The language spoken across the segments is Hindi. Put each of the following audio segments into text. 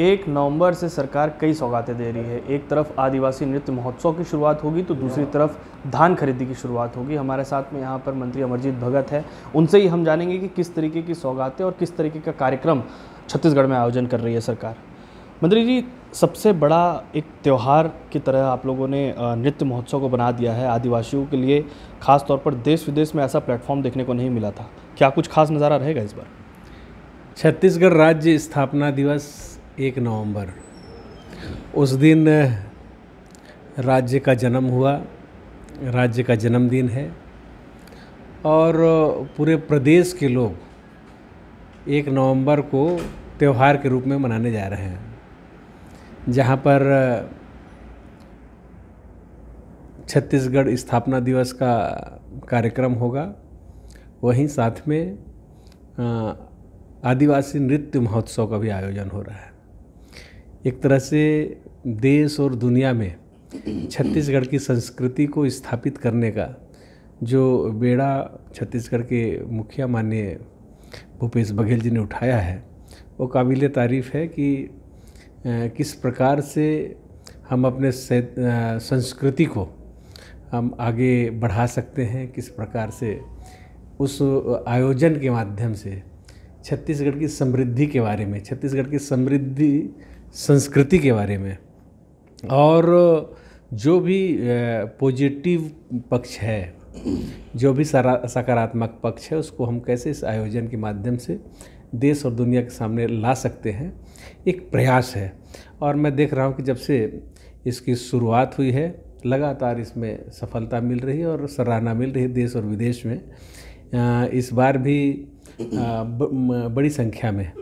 एक नवंबर से सरकार कई सौगातें दे रही है एक तरफ आदिवासी नृत्य महोत्सव की शुरुआत होगी तो दूसरी तरफ धान खरीदी की शुरुआत होगी हमारे साथ में यहाँ पर मंत्री अमरजीत भगत है उनसे ही हम जानेंगे कि किस तरीके की सौगातें और किस तरीके का कार्यक्रम छत्तीसगढ़ में आयोजन कर रही है सरकार मंत्री जी सबसे बड़ा एक त्यौहार की तरह आप लोगों ने नृत्य महोत्सव को बना दिया है आदिवासियों के लिए खास तौर पर देश विदेश में ऐसा प्लेटफॉर्म देखने को नहीं मिला था क्या कुछ खास नज़ारा रहेगा इस बार छत्तीसगढ़ राज्य स्थापना दिवस एक नवंबर उस दिन राज्य का जन्म हुआ राज्य का जन्मदिन है और पूरे प्रदेश के लोग एक नवंबर को त्यौहार के रूप में मनाने जा रहे हैं जहाँ पर छत्तीसगढ़ स्थापना दिवस का कार्यक्रम होगा वहीं साथ में आदिवासी नृत्य महोत्सव का भी आयोजन हो रहा है एक तरह से देश और दुनिया में छत्तीसगढ़ की संस्कृति को स्थापित करने का जो बेड़ा छत्तीसगढ़ के मुखिया माननीय भूपेश बघेल जी ने उठाया है वो काबिल तारीफ़ है कि किस प्रकार से हम अपने संस्कृति को हम आगे बढ़ा सकते हैं किस प्रकार से उस आयोजन के माध्यम से छत्तीसगढ़ की समृद्धि के बारे में छत्तीसगढ़ की समृद्धि संस्कृति के बारे में और जो भी पॉजिटिव पक्ष है जो भी सकारात्मक पक्ष है उसको हम कैसे इस आयोजन के माध्यम से देश और दुनिया के सामने ला सकते हैं एक प्रयास है और मैं देख रहा हूँ कि जब से इसकी शुरुआत हुई है लगातार इसमें सफलता मिल रही है और सराहना मिल रही है देश और विदेश में इस बार भी बड़ी संख्या में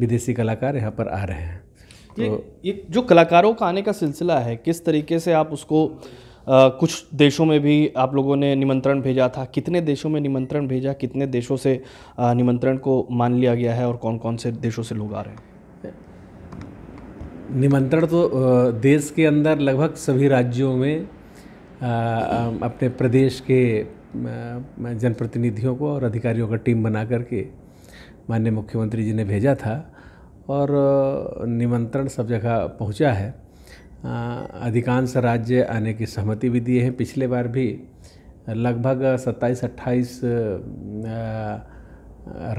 विदेशी कलाकार यहाँ पर आ रहे हैं ये तो- ये जो कलाकारों का आने का सिलसिला है किस तरीके से आप उसको आ, कुछ देशों में भी आप लोगों ने निमंत्रण भेजा था कितने देशों में निमंत्रण भेजा कितने देशों से निमंत्रण को मान लिया गया है और कौन कौन से देशों से लोग आ रहे हैं निमंत्रण तो देश के अंदर लगभग सभी राज्यों में अपने प्रदेश के जनप्रतिनिधियों को और अधिकारियों का टीम बना करके माननीय मुख्यमंत्री जी ने भेजा था और निमंत्रण सब जगह पहुंचा है अधिकांश राज्य आने की सहमति भी दिए हैं पिछले बार भी लगभग 27-28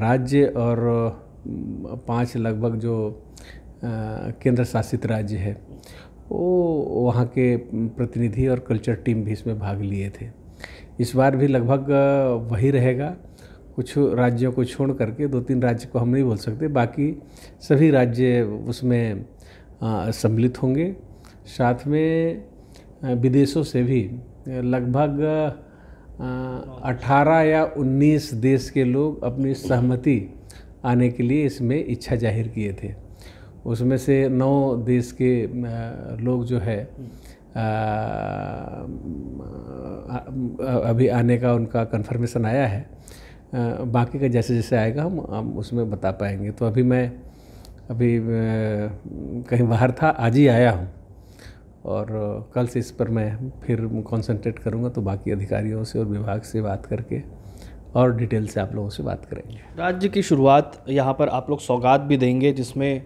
राज्य और पांच लगभग जो केंद्र शासित राज्य है वो वहाँ के प्रतिनिधि और कल्चर टीम भी इसमें भाग लिए थे इस बार भी लगभग वही रहेगा कुछ राज्यों को छोड़ करके दो तीन राज्य को हम नहीं बोल सकते बाकी सभी राज्य उसमें सम्मिलित होंगे साथ में विदेशों से भी लगभग अठारह या उन्नीस देश के लोग अपनी सहमति आने के लिए इसमें इच्छा जाहिर किए थे उसमें से नौ देश के लोग जो है अभी आने का उनका कन्फर्मेशन आया है बाकी का जैसे जैसे आएगा हम हम उसमें बता पाएंगे तो अभी मैं अभी कहीं बाहर था आज ही आया हूँ और कल से इस पर मैं फिर कंसंट्रेट करूँगा तो बाकी अधिकारियों से और विभाग से बात करके और डिटेल से आप लोगों से बात करेंगे राज्य की शुरुआत यहाँ पर आप लोग सौगात भी देंगे जिसमें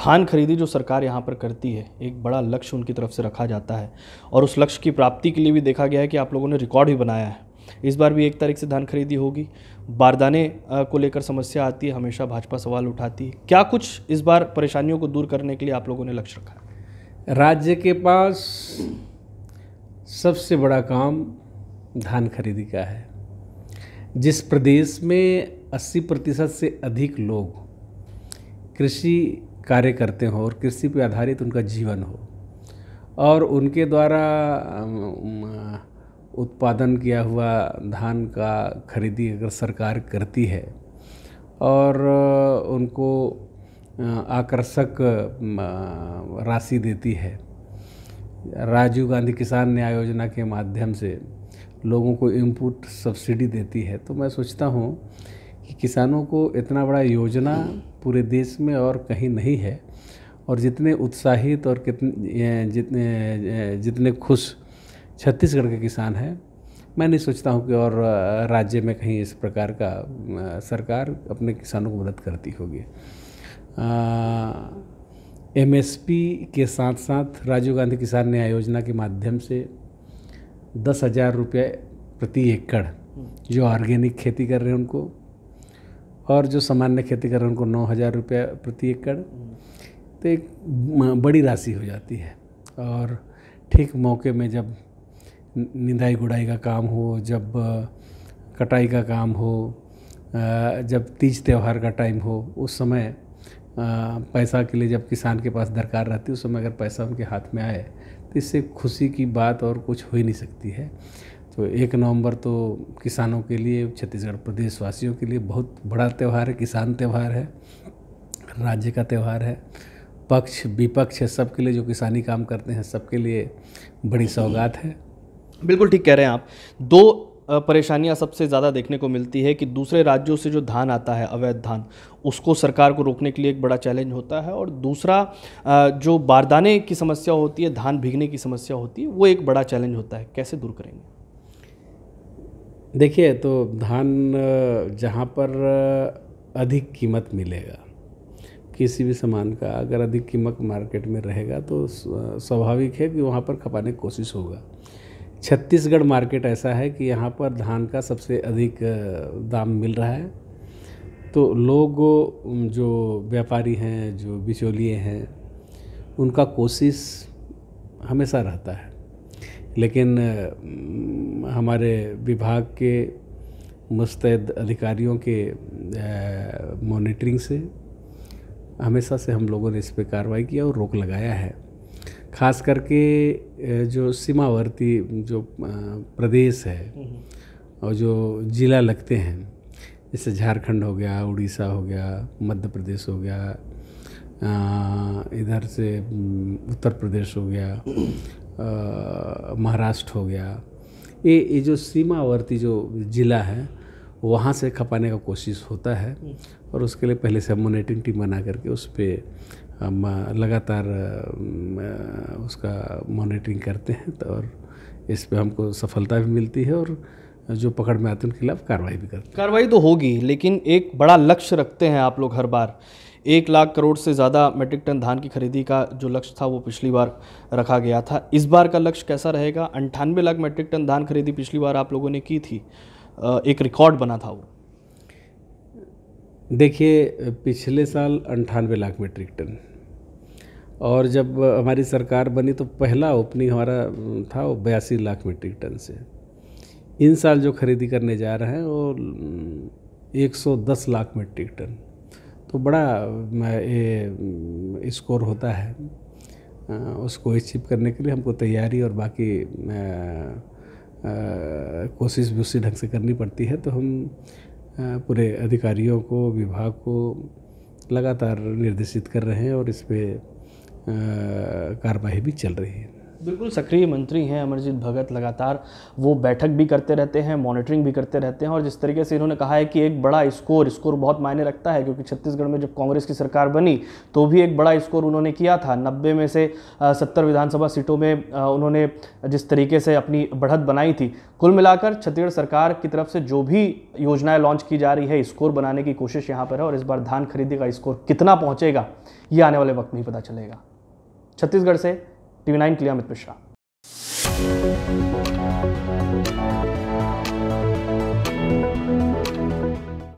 धान खरीदी जो सरकार यहाँ पर करती है एक बड़ा लक्ष्य उनकी तरफ से रखा जाता है और उस लक्ष्य की प्राप्ति के लिए भी देखा गया है कि आप लोगों ने रिकॉर्ड भी बनाया है इस बार भी एक तारीख से धान खरीदी होगी बारदाने को लेकर समस्या आती है हमेशा भाजपा सवाल उठाती है क्या कुछ इस बार परेशानियों को दूर करने के लिए आप लोगों ने लक्ष्य रखा है राज्य के पास सबसे बड़ा काम धान खरीदी का है जिस प्रदेश में 80 प्रतिशत से अधिक लोग कृषि कार्य करते हों और कृषि पर आधारित उनका जीवन हो और उनके द्वारा उत्पादन किया हुआ धान का खरीदी अगर सरकार करती है और उनको आकर्षक राशि देती है राजीव गांधी किसान न्याय योजना के माध्यम से लोगों को इनपुट सब्सिडी देती है तो मैं सोचता हूँ कि किसानों को इतना बड़ा योजना पूरे देश में और कहीं नहीं है और जितने उत्साहित और कितने जितने जितने खुश छत्तीसगढ़ के किसान हैं मैं नहीं सोचता हूँ कि और राज्य में कहीं इस प्रकार का सरकार अपने किसानों को मदद करती होगी एम एस पी के साथ साथ राजीव गांधी किसान न्याय योजना के माध्यम से दस हज़ार रुपये प्रति एकड़ जो ऑर्गेनिक खेती कर रहे हैं उनको और जो सामान्य खेती कर रहे हैं उनको नौ हज़ार रुपये प्रति एकड़ तो एक बड़ी राशि हो जाती है और ठीक मौके में जब निंदाई गुड़ाई का काम हो जब कटाई का काम हो जब तीज त्यौहार का टाइम हो उस समय पैसा के लिए जब किसान के पास दरकार रहती है उस समय अगर पैसा उनके हाथ में आए तो इससे खुशी की बात और कुछ हो ही नहीं सकती है तो एक नवंबर तो किसानों के लिए छत्तीसगढ़ प्रदेशवासियों के लिए बहुत बड़ा त्यौहार है किसान त्यौहार है राज्य का त्यौहार है पक्ष विपक्ष है सबके लिए जो किसानी काम करते हैं सबके लिए बड़ी सौगात है बिल्कुल ठीक कह रहे हैं आप दो परेशानियां सबसे ज़्यादा देखने को मिलती है कि दूसरे राज्यों से जो धान आता है अवैध धान उसको सरकार को रोकने के लिए एक बड़ा चैलेंज होता है और दूसरा जो बारदाने की समस्या होती है धान भीगने की समस्या होती है वो एक बड़ा चैलेंज होता है कैसे दूर करेंगे देखिए तो धान जहाँ पर अधिक कीमत मिलेगा किसी भी सामान का अगर अधिक कीमत मार्केट में रहेगा तो स्वाभाविक है कि वहाँ पर खपाने की कोशिश होगा छत्तीसगढ़ मार्केट ऐसा है कि यहाँ पर धान का सबसे अधिक दाम मिल रहा है तो लोग जो व्यापारी हैं जो बिचौलिए हैं उनका कोशिश हमेशा रहता है लेकिन हमारे विभाग के मुस्तैद अधिकारियों के मॉनिटरिंग से हमेशा से हम लोगों ने इस पर कार्रवाई किया और रोक लगाया है खास करके जो सीमावर्ती जो प्रदेश है हम्म। और जो ज़िला लगते हैं जैसे झारखंड हो गया उड़ीसा हो गया मध्य प्रदेश हो गया इधर से उत्तर प्रदेश हो गया महाराष्ट्र हो गया ये ये जो सीमावर्ती जो ज़िला है वहाँ से खपाने का कोशिश होता है हम्म। और उसके लिए पहले से मोनिटरिंग टीम बना करके उस पर लगातार उसका मॉनिटरिंग करते हैं तो और इस पर हमको सफलता भी मिलती है और जो पकड़ में आते हैं उनके खिलाफ कार्रवाई भी करते हैं कार्रवाई तो होगी लेकिन एक बड़ा लक्ष्य रखते हैं आप लोग हर बार एक लाख करोड़ से ज़्यादा मेट्रिक टन धान की खरीदी का जो लक्ष्य था वो पिछली बार रखा गया था इस बार का लक्ष्य कैसा रहेगा अंठानवे लाख मेट्रिक टन धान खरीदी पिछली बार आप लोगों ने की थी एक रिकॉर्ड बना था वो देखिए पिछले साल अंठानवे लाख मेट्रिक टन और जब हमारी सरकार बनी तो पहला ओपनिंग हमारा था वो बयासी लाख मीट्रिक टन से इन साल जो खरीदी करने जा रहे हैं वो 110 लाख मीट्रिक टन तो बड़ा ये स्कोर होता है उसको अचीव करने के लिए हमको तैयारी और बाकी कोशिश भी उसी ढंग से करनी पड़ती है तो हम पूरे अधिकारियों को विभाग को लगातार निर्देशित कर रहे हैं और इस पर कार्रवाई भी चल रही है बिल्कुल सक्रिय मंत्री हैं अमरजीत भगत लगातार वो बैठक भी करते रहते हैं मॉनिटरिंग भी करते रहते हैं और जिस तरीके से इन्होंने कहा है कि एक बड़ा स्कोर स्कोर बहुत मायने रखता है क्योंकि छत्तीसगढ़ में जब कांग्रेस की सरकार बनी तो भी एक बड़ा स्कोर उन्होंने किया था नब्बे में से सत्तर विधानसभा सीटों में उन्होंने जिस तरीके से अपनी बढ़त बनाई थी कुल मिलाकर छत्तीसगढ़ सरकार की तरफ से जो भी योजनाएँ लॉन्च की जा रही है स्कोर बनाने की कोशिश यहाँ पर है और इस बार धान खरीदी का स्कोर कितना पहुँचेगा ये आने वाले वक्त में ही पता चलेगा छत्तीसगढ़ से टीवी नाइन के लिए अमित मिश्रा